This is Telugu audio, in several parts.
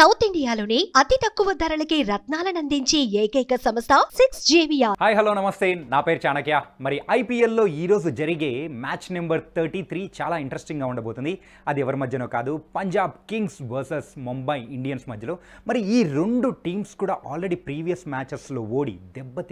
సౌత్ ఇండియాలోని అతి తక్కువ ధరలకి రత్నాలను అందించే ఏకైక సంస్థ సిక్స్ జేవియా హాయ్ హలో నమస్తే నా పేరు చాణక్య మరి ఐపీఎల్లో ఈరోజు జరిగే మ్యాచ్ నెంబర్ థర్టీ త్రీ చాలా ఇంట్రెస్టింగ్గా ఉండబోతుంది అది ఎవరి మధ్యనో కాదు Punjab kings versus Mumbai Indians మధ్యలో మరి ఈ రెండు టీమ్స్ కూడా ఆల్రెడీ ప్రీవియస్ మ్యాచెస్లో ఓడి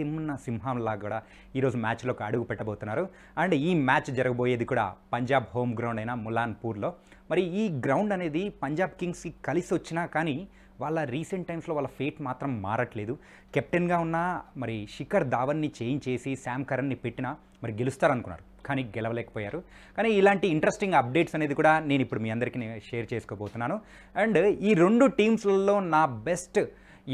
సింహం సింహంలా కూడా ఈరోజు మ్యాచ్లోకి అడుగు పెట్టబోతున్నారు అండ్ ఈ మ్యాచ్ జరగబోయేది కూడా పంజాబ్ హోమ్ గ్రౌండ్ అయిన ములాన్పూర్లో మరి ఈ గ్రౌండ్ అనేది పంజాబ్ కింగ్స్కి కలిసి వచ్చినా కానీ వాళ్ళ రీసెంట్ టైమ్స్లో వాళ్ళ ఫేట్ మాత్రం మారట్లేదు కెప్టెన్గా ఉన్న మరి శిఖర్ ధావన్ని చేయించేసి శామ్ కరణ్ని పెట్టినా మరి గెలుస్తారనుకున్నారు కానీ గెలవలేకపోయారు కానీ ఇలాంటి ఇంట్రెస్టింగ్ అప్డేట్స్ అనేది కూడా నేను ఇప్పుడు మీ అందరికీ షేర్ చేసుకోబోతున్నాను అండ్ ఈ రెండు టీమ్స్లలో నా బెస్ట్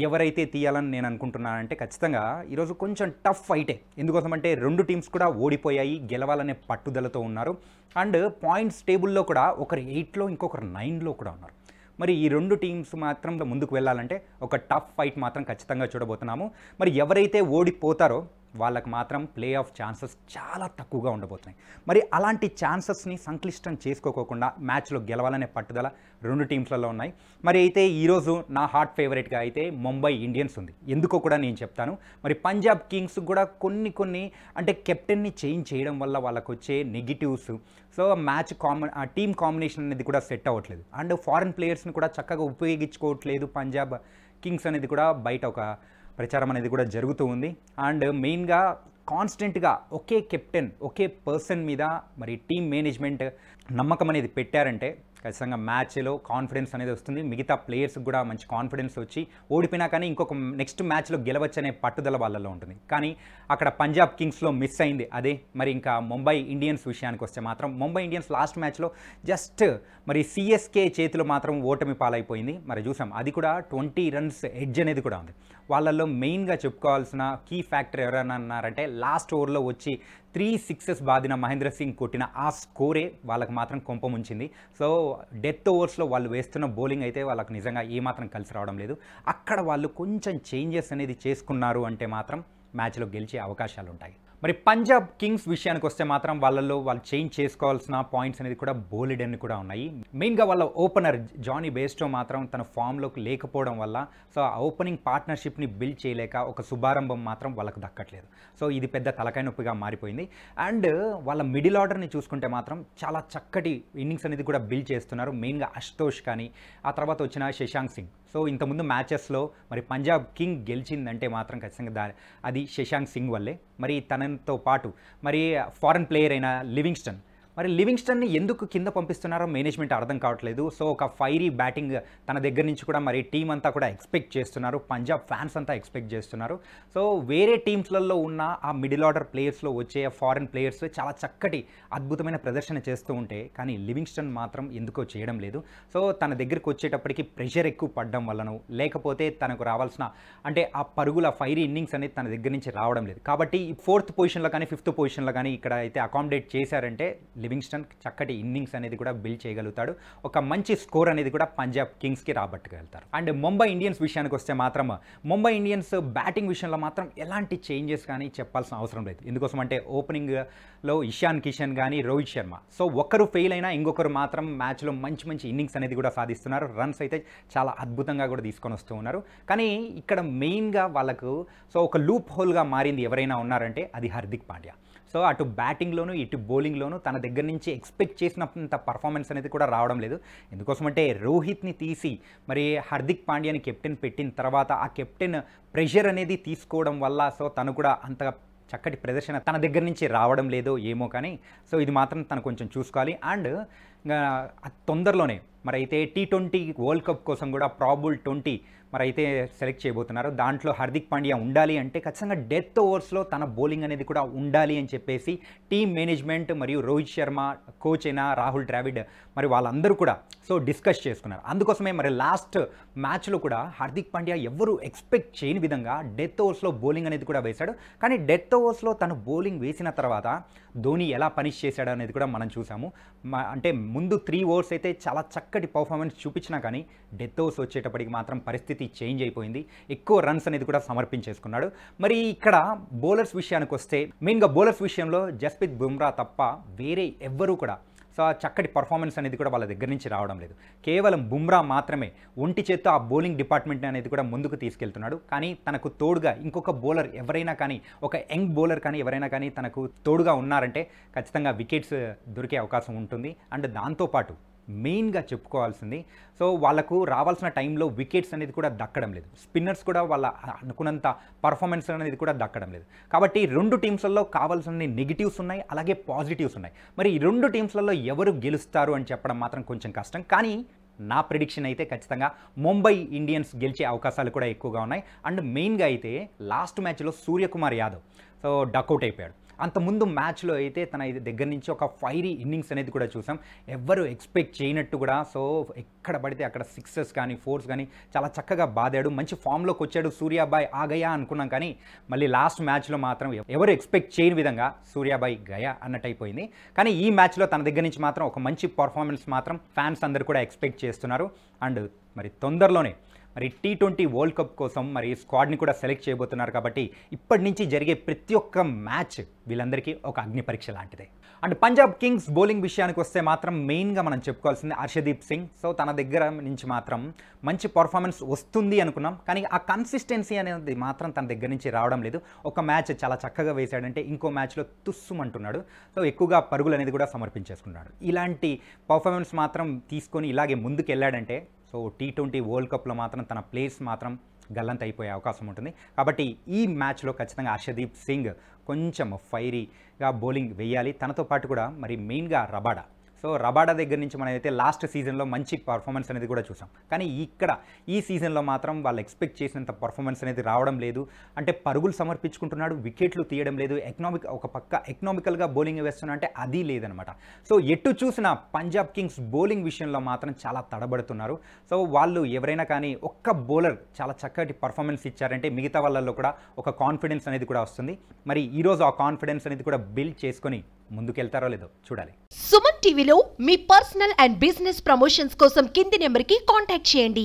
ఎవరైతే తీయాలని నేను అనుకుంటున్నానంటే ఖచ్చితంగా ఈరోజు కొంచెం టఫ్ ఫైటే ఎందుకోసమంటే రెండు టీమ్స్ కూడా ఓడిపోయాయి గెలవాలనే పట్టుదలతో ఉన్నారు అండ్ పాయింట్స్ టేబుల్లో కూడా ఒకరు ఎయిట్లో ఇంకొకరు నైన్లో కూడా ఉన్నారు మరి ఈ రెండు టీమ్స్ మాత్రం ముందుకు వెళ్ళాలంటే ఒక టఫ్ ఫైట్ మాత్రం ఖచ్చితంగా చూడబోతున్నాము మరి ఎవరైతే ఓడిపోతారో వాళ్ళకు మాత్రం ప్లే ఆఫ్ ఛాన్సెస్ చాలా తక్కువగా ఉండబోతున్నాయి మరి అలాంటి ఛాన్సెస్ని సంక్లిష్టం చేసుకోకోకుండా మ్యాచ్లో గెలవాలనే పట్టుదల రెండు టీమ్స్లలో ఉన్నాయి మరి అయితే ఈరోజు నా హాట్ ఫేవరెట్గా అయితే ముంబై ఇండియన్స్ ఉంది ఎందుకో కూడా నేను చెప్తాను మరి పంజాబ్ కింగ్స్ కూడా కొన్ని కొన్ని అంటే కెప్టెన్ని చేంజ్ చేయడం వల్ల వాళ్ళకు వచ్చే నెగిటివ్స్ సో మ్యాచ్ కాంబి టీమ్ కాంబినేషన్ అనేది కూడా సెట్ అవ్వట్లేదు అండ్ ఫారెన్ ప్లేయర్స్ని కూడా చక్కగా ఉపయోగించుకోవట్లేదు పంజాబ్ కింగ్స్ అనేది కూడా బయట ఒక ప్రచారం అనేది కూడా జరుగుతూ ఉంది అండ్ మెయిన్గా కాన్స్టెంట్గా ఒకే కెప్టెన్ ఒకే పర్సన్ మీద మరి టీమ్ మేనేజ్మెంట్ నమ్మకం అనేది పెట్టారంటే ఖచ్చితంగా మ్యాచ్లో కాన్ఫిడెన్స్ అనేది వస్తుంది మిగతా ప్లేయర్స్కి కూడా మంచి కాన్ఫిడెన్స్ వచ్చి ఓడిపోయినా కానీ ఇంకొక నెక్స్ట్ మ్యాచ్లో గెలవచ్చనే పట్టుదల వాళ్ళలో ఉంటుంది కానీ అక్కడ పంజాబ్ కింగ్స్లో మిస్ అయింది అదే మరి ఇంకా ముంబై ఇండియన్స్ విషయానికి వస్తే మాత్రం ముంబై ఇండియన్స్ లాస్ట్ మ్యాచ్లో జస్ట్ మరి సిఎస్కే చేతిలో మాత్రం ఓటమి పాలైపోయింది మరి చూసాం అది కూడా ట్వంటీ రన్స్ హెడ్జ్ అనేది కూడా ఉంది వాళ్ళల్లో మెయిన్గా చెప్పుకోవాల్సిన కీ ఫ్యాక్టర్ ఎవరైనా అన్నారంటే లాస్ట్ ఓవర్లో వచ్చి త్రీ సిక్సెస్ బాదిన మహేంద్ర సింగ్ కొట్టిన ఆ స్కోరే వాళ్ళకి మాత్రం కొంప ఉంచింది సో డెత్ ఓవర్స్లో వాళ్ళు వేస్తున్న బౌలింగ్ అయితే వాళ్ళకి నిజంగా ఏమాత్రం కలిసి రావడం లేదు అక్కడ వాళ్ళు కొంచెం చేంజెస్ అనేది చేసుకున్నారు అంటే మాత్రం మ్యాచ్లో గెలిచే అవకాశాలు ఉంటాయి మరి పంజాబ్ కింగ్స్ విషయానికి వస్తే మాత్రం వాళ్ళల్లో వాళ్ళు చేంజ్ చేసుకోవాల్సిన పాయింట్స్ అనేది కూడా బోలెడ్ అని కూడా ఉన్నాయి మెయిన్గా వాళ్ళ ఓపెనర్ జానీ బేస్టో మాత్రం తన ఫామ్లోకి లేకపోవడం వల్ల సో ఆ ఓపెనింగ్ పార్ట్నర్షిప్ని బిల్డ్ చేయలేక ఒక శుభారంభం మాత్రం వాళ్ళకు దక్కట్లేదు సో ఇది పెద్ద తలకాయ నొప్పిగా మారిపోయింది అండ్ వాళ్ళ మిడిల్ ఆర్డర్ని చూసుకుంటే మాత్రం చాలా చక్కటి ఇన్నింగ్స్ అనేది కూడా బిల్డ్ చేస్తున్నారు మెయిన్గా అష్తోష్ కానీ ఆ తర్వాత వచ్చిన శశాంక్ సింగ్ సో ఇంతకుముందు మ్యాచెస్లో మరి పంజాబ్ కింగ్ గెలిచిందంటే మాత్రం ఖచ్చితంగా దా అది శశాంక్ సింగ్ వల్లే మరి తనతో పాటు మరి ఫారెన్ ప్లేయర్ అయిన లివింగ్స్టన్ మరి లివింగ్స్టన్ని ఎందుకు కింద పంపిస్తున్నారో మేనేజ్మెంట్ అర్థం కావట్లేదు సో ఒక ఫైరీ బ్యాటింగ్ తన దగ్గర నుంచి కూడా మరి టీం అంతా కూడా ఎక్స్పెక్ట్ చేస్తున్నారు పంజాబ్ ఫ్యాన్స్ అంతా ఎక్స్పెక్ట్ చేస్తున్నారు సో వేరే టీమ్స్లలో ఉన్న ఆ మిడిల్ ఆర్డర్ ప్లేయర్స్లో వచ్చే ఫారెన్ ప్లేయర్స్ చాలా చక్కటి అద్భుతమైన ప్రదర్శన చేస్తూ ఉంటే కానీ లివింగ్స్టన్ మాత్రం ఎందుకో చేయడం లేదు సో తన దగ్గరకు వచ్చేటప్పటికి ప్రెషర్ ఎక్కువ పడడం వలన లేకపోతే తనకు రావాల్సిన అంటే ఆ పరుగుల ఫైరీ ఇన్నింగ్స్ అనేది తన దగ్గర నుంచి రావడం లేదు కాబట్టి ఫోర్త్ పొజిషన్లో కానీ ఫిఫ్త్ పొజిషన్లో కానీ ఇక్కడ అయితే అకామిడేట్ చేశారంటే లివింగ్స్టన్ చక్కటి ఇన్నింగ్స్ అనేది కూడా బిల్డ్ చేయగలుగుతాడు ఒక మంచి స్కోర్ అనేది కూడా పంజాబ్ కింగ్స్కి రాబట్టగలుగుతారు అండ్ ముంబై ఇండియన్స్ విషయానికి వస్తే మాత్రం ముంబై ఇండియన్స్ బ్యాటింగ్ విషయంలో మాత్రం ఎలాంటి చేంజెస్ కానీ చెప్పాల్సిన అవసరం లేదు ఎందుకోసం అంటే ఓపెనింగ్లో ఇషాన్ కిషన్ కానీ రోహిత్ శర్మ సో ఒక్కరు ఫెయిల్ అయినా ఇంకొకరు మాత్రం మ్యాచ్లో మంచి మంచి ఇన్నింగ్స్ అనేది కూడా సాధిస్తున్నారు రన్స్ అయితే చాలా అద్భుతంగా కూడా తీసుకొని వస్తూ ఉన్నారు కానీ ఇక్కడ మెయిన్గా వాళ్ళకు సో ఒక లూప్ హోల్గా మారింది ఎవరైనా ఉన్నారంటే అది హార్దిక్ పాండ్యా సో అటు బ్యాటింగ్లోను ఇటు బౌలింగ్లోను తన దగ్గర దగ్గర నుంచి ఎక్స్పెక్ట్ చేసినంత పర్ఫార్మెన్స్ అనేది కూడా రావడం లేదు ఎందుకోసమంటే రోహిత్ని తీసి మరి హార్దిక్ పాండ్యాని కెప్టెన్ పెట్టిన తర్వాత ఆ కెప్టెన్ ప్రెషర్ అనేది తీసుకోవడం వల్ల సో తను కూడా అంత చక్కటి ప్రదర్శన తన దగ్గర నుంచి రావడం లేదో ఏమో కానీ సో ఇది మాత్రం తను కొంచెం చూసుకోవాలి అండ్ తొందరలోనే మరి అయితే టీ ట్వంటీ వరల్డ్ కప్ కోసం కూడా ప్రాబుల్ ట్వంటీ మరి అయితే సెలెక్ట్ చేయబోతున్నారు దాంట్లో హార్దిక్ పాండ్యా ఉండాలి అంటే ఖచ్చితంగా డెత్ ఓవర్స్లో తన బౌలింగ్ అనేది కూడా ఉండాలి అని చెప్పేసి టీమ్ మేనేజ్మెంట్ మరియు రోహిత్ శర్మ కోచ్ అయినా రాహుల్ ద్రావిడ్ మరి వాళ్ళందరూ కూడా సో డిస్కస్ చేసుకున్నారు అందుకోసమే మరి లాస్ట్ మ్యాచ్లో కూడా హార్దిక్ పాండ్యా ఎవరు ఎక్స్పెక్ట్ చేయని విధంగా డెత్ ఓవర్స్లో బౌలింగ్ అనేది కూడా వేశాడు కానీ డెత్ ఓవర్స్లో తను బౌలింగ్ వేసిన తర్వాత ధోని ఎలా పనిష్ చేశాడు అనేది కూడా మనం చూసాము అంటే ముందు త్రీ ఓవర్స్ అయితే చాలా చక్కటి పర్ఫార్మెన్స్ చూపించినా కానీ డెత్ ఓవర్స్ వచ్చేటప్పటికి మాత్రం పరిస్థితి చేంజ్ అయిపోయింది ఎక్కువ రన్స్ అనేది కూడా సమర్పించేసుకున్నాడు మరి ఇక్కడ బౌలర్స్ విషయానికి వస్తే మెయిన్గా బౌలర్స్ విషయంలో జస్ప్రీత్ బుమ్రా తప్ప వేరే ఎవ్వరూ కూడా సో చక్కటి పర్ఫార్మెన్స్ అనేది కూడా వాళ్ళ దగ్గర నుంచి రావడం లేదు కేవలం బుమ్రా మాత్రమే ఒంటి చేత్తో ఆ బౌలింగ్ డిపార్ట్మెంట్ అనేది కూడా ముందుకు తీసుకెళ్తున్నాడు కానీ తనకు తోడుగా ఇంకొక బౌలర్ ఎవరైనా కానీ ఒక యంగ్ బౌలర్ కానీ ఎవరైనా కానీ తనకు తోడుగా ఉన్నారంటే ఖచ్చితంగా వికెట్స్ దొరికే అవకాశం ఉంటుంది అండ్ దాంతోపాటు మెయిన్గా చెప్పుకోవాల్సింది సో వాళ్ళకు రావాల్సిన టైంలో వికెట్స్ అనేది కూడా దక్కడం లేదు స్పిన్నర్స్ కూడా వాళ్ళ అనుకున్నంత పర్ఫార్మెన్స్ అనేది కూడా దక్కడం లేదు కాబట్టి రెండు టీమ్స్లలో కావాల్సిన నెగిటివ్స్ ఉన్నాయి అలాగే పాజిటివ్స్ ఉన్నాయి మరి ఈ రెండు టీమ్స్లలో ఎవరు గెలుస్తారు అని చెప్పడం మాత్రం కొంచెం కష్టం కానీ నా ప్రిడిక్షన్ అయితే ఖచ్చితంగా ముంబై ఇండియన్స్ గెలిచే అవకాశాలు కూడా ఎక్కువగా ఉన్నాయి అండ్ మెయిన్గా అయితే లాస్ట్ మ్యాచ్లో సూర్యకుమార్ యాదవ్ సో డక్అవుట్ అయిపోయాడు అంతకుముందు మ్యాచ్లో అయితే తన ఇది దగ్గర నుంచి ఒక ఫైరీ ఇన్నింగ్స్ అనేది కూడా చూసాం ఎవరు ఎక్స్పెక్ట్ చేయనట్టు కూడా సో ఎక్కడ పడితే అక్కడ సిక్సెస్ కానీ ఫోర్స్ కానీ చాలా చక్కగా బాదాడు మంచి ఫామ్లోకి వచ్చాడు సూర్యాబాయ్ ఆ గయా అనుకున్నాం కానీ మళ్ళీ లాస్ట్ మ్యాచ్లో మాత్రం ఎవరు ఎక్స్పెక్ట్ చేయని విధంగా సూర్యాబాయ్ గయా అన్నట్టు అయిపోయింది కానీ ఈ మ్యాచ్లో తన దగ్గర నుంచి మాత్రం ఒక మంచి పర్ఫార్మెన్స్ మాత్రం ఫ్యాన్స్ అందరు కూడా ఎక్స్పెక్ట్ చేస్తున్నారు అండ్ మరి తొందరలోనే మరి టీ ట్వంటీ వరల్డ్ కప్ కోసం మరి స్క్వాడ్ని కూడా సెలెక్ట్ చేయబోతున్నారు కాబట్టి ఇప్పటి నుంచి జరిగే ప్రతి ఒక్క మ్యాచ్ వీళ్ళందరికీ ఒక అగ్ని పరీక్ష లాంటిదే అండ్ పంజాబ్ కింగ్స్ బౌలింగ్ విషయానికి వస్తే మాత్రం మెయిన్గా మనం చెప్పుకోవాల్సింది హర్షదీప్ సింగ్ సో తన దగ్గర నుంచి మాత్రం మంచి పర్ఫార్మెన్స్ వస్తుంది అనుకున్నాం కానీ ఆ కన్సిస్టెన్సీ అనేది మాత్రం తన దగ్గర నుంచి రావడం లేదు ఒక మ్యాచ్ చాలా చక్కగా వేశాడంటే ఇంకో మ్యాచ్లో తుస్సుమంటున్నాడు సో ఎక్కువగా పరుగులు అనేది కూడా సమర్పించేసుకున్నాడు ఇలాంటి పర్ఫార్మెన్స్ మాత్రం తీసుకొని ఇలాగే ముందుకు వెళ్ళాడంటే సో టీ ట్వంటీ వరల్డ్ కప్లో మాత్రం తన ప్లేస్ మాత్రం గల్లంత అయిపోయే అవకాశం ఉంటుంది కాబట్టి ఈ మ్యాచ్లో ఖచ్చితంగా అర్షదీప్ సింగ్ కొంచెం ఫైరీగా బౌలింగ్ వేయాలి తనతో పాటు కూడా మరి మెయిన్గా రబాడా సో రబాడా దగ్గర నుంచి మనమైతే లాస్ట్ సీజన్లో మంచి పర్ఫార్మెన్స్ అనేది కూడా చూసాం కానీ ఇక్కడ ఈ సీజన్లో మాత్రం వాళ్ళు ఎక్స్పెక్ట్ చేసినంత పర్ఫార్మెన్స్ అనేది రావడం లేదు అంటే పరుగులు సమర్పించుకుంటున్నాడు వికెట్లు తీయడం లేదు ఎకనామిక్ ఒక పక్క ఎకనామికల్గా బౌలింగ్ వేస్తున్నా అంటే అది లేదనమాట సో ఎటు చూసినా పంజాబ్ కింగ్స్ బౌలింగ్ విషయంలో మాత్రం చాలా తడబడుతున్నారు సో వాళ్ళు ఎవరైనా కానీ ఒక్క బౌలర్ చాలా చక్కటి పర్ఫార్మెన్స్ ఇచ్చారంటే మిగతా వాళ్ళల్లో కూడా ఒక కాన్ఫిడెన్స్ అనేది కూడా వస్తుంది మరి ఈరోజు ఆ కాన్ఫిడెన్స్ అనేది కూడా బిల్డ్ చేసుకొని ముందుకెళ్తారో లేదో చూడాలి సుమన్ టీవీలో మీ పర్సనల్ అండ్ బిజినెస్ ప్రమోషన్స్ కోసం కింది నెంబర్కి కాంటాక్ట్ చేయండి